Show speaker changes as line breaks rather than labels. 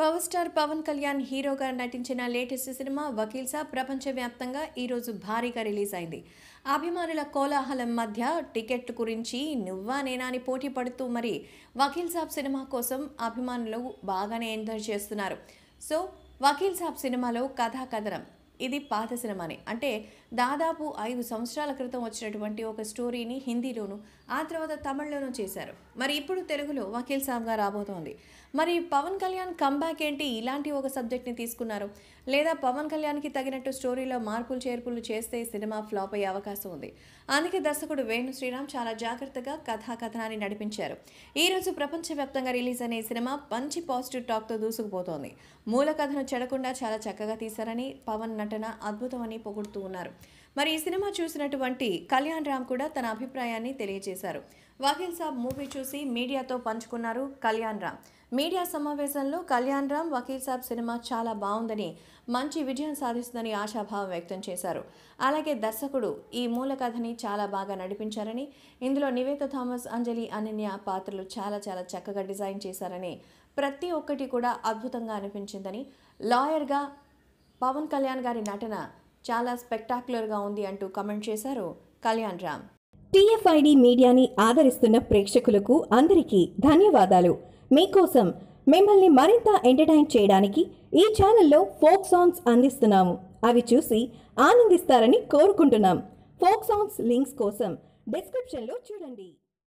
power star Pawan Kalyan హీరోగా నటించిన latest cinema వకీల్సా ప్రపంచవ్యాప్తంగా ఈరోజు భారీగా రిలీజ్ అయింది అభిమానుల కోలాహలం మధ్య టికెట్ గురించి నువ్వా నేనా అని పోటీ పడుతూ మరి వకీల్ సాబ్ సినిమా కోసం అభిమానులు బాగానే ఎంజాయ్ చేస్తున్నారు సో వకీల్ సాబ్ సినిమాలో కథాకథనం ఇది పాత సినిమానే అంటే దాదాపు ఐదు సంవత్సరాల క్రితం వచ్చినటువంటి ఒక స్టోరీని హిందీలోను ఆ తర్వాత తమిళ్లోనూ చేశారు మరి ఇప్పుడు తెలుగులో వకీల్ సాబ్గా రాబోతోంది మరి పవన్ కళ్యాణ్ కంబ్యాక్ ఏంటి ఇలాంటి ఒక సబ్జెక్ట్ని తీసుకున్నారు లేదా పవన్ కళ్యాణ్కి తగినట్టు స్టోరీలో మార్పులు చేర్పులు చేస్తే సినిమా ఫ్లాప్ అయ్యే అవకాశం ఉంది అందుకే దర్శకుడు వేణు శ్రీరామ్ చాలా జాగ్రత్తగా కథాకథనాన్ని నడిపించారు ఈరోజు ప్రపంచవ్యాప్తంగా రిలీజ్ అయిన ఈ సినిమా మంచి పాజిటివ్ టాక్తో దూసుకుపోతోంది మూల కథను చెడకుండా చాలా చక్కగా తీశారని పవన్ నటన అద్భుతమని పొగుడుతూ ఉన్నారు మరి ఈ సినిమా చూసినటువంటి కళ్యాణ్ రామ్ కూడా తన అభిప్రాయాన్ని తెలియజేశారు వకీల్ సాబ్ మూవీ చూసి మీడియాతో పంచుకున్నారు కళ్యాణ్ రామ్ మీడియా సమావేశంలో కళ్యాణ్ రామ్ వకీల్ సాబ్ సినిమా చాలా బాగుందని మంచి విజయం సాధిస్తుందని ఆశాభావం వ్యక్తం చేశారు అలాగే దర్శకుడు ఈ మూల కథని చాలా బాగా నడిపించారని ఇందులో నివేత థామస్ అంజలి అనన్య పాత్రలు చాలా చాలా చక్కగా డిజైన్ చేశారని ప్రతి ఒక్కటి కూడా అద్భుతంగా అనిపించిందని లాయర్గా పవన్ కళ్యాణ్ గారి నటన చాలా స్పెక్టాక్యులర్గా ఉంది అంటూ కమెంట్ చేశారు కళ్యాణ్ రామ్
టిఎఫ్ఐడి మీడియాని ఆదరిస్తున్న ప్రేక్షకులకు అందరికీ ధన్యవాదాలు మీకోసం మిమ్మల్ని మరింత ఎంటర్టైన్ చేయడానికి ఈ ఛానల్లో ఫోక్ సాంగ్స్ అందిస్తున్నాము అవి చూసి ఆనందిస్తారని కోరుకుంటున్నాం ఫోక్ సాంగ్స్ లింక్స్ కోసం డిస్క్రిప్షన్లో చూడండి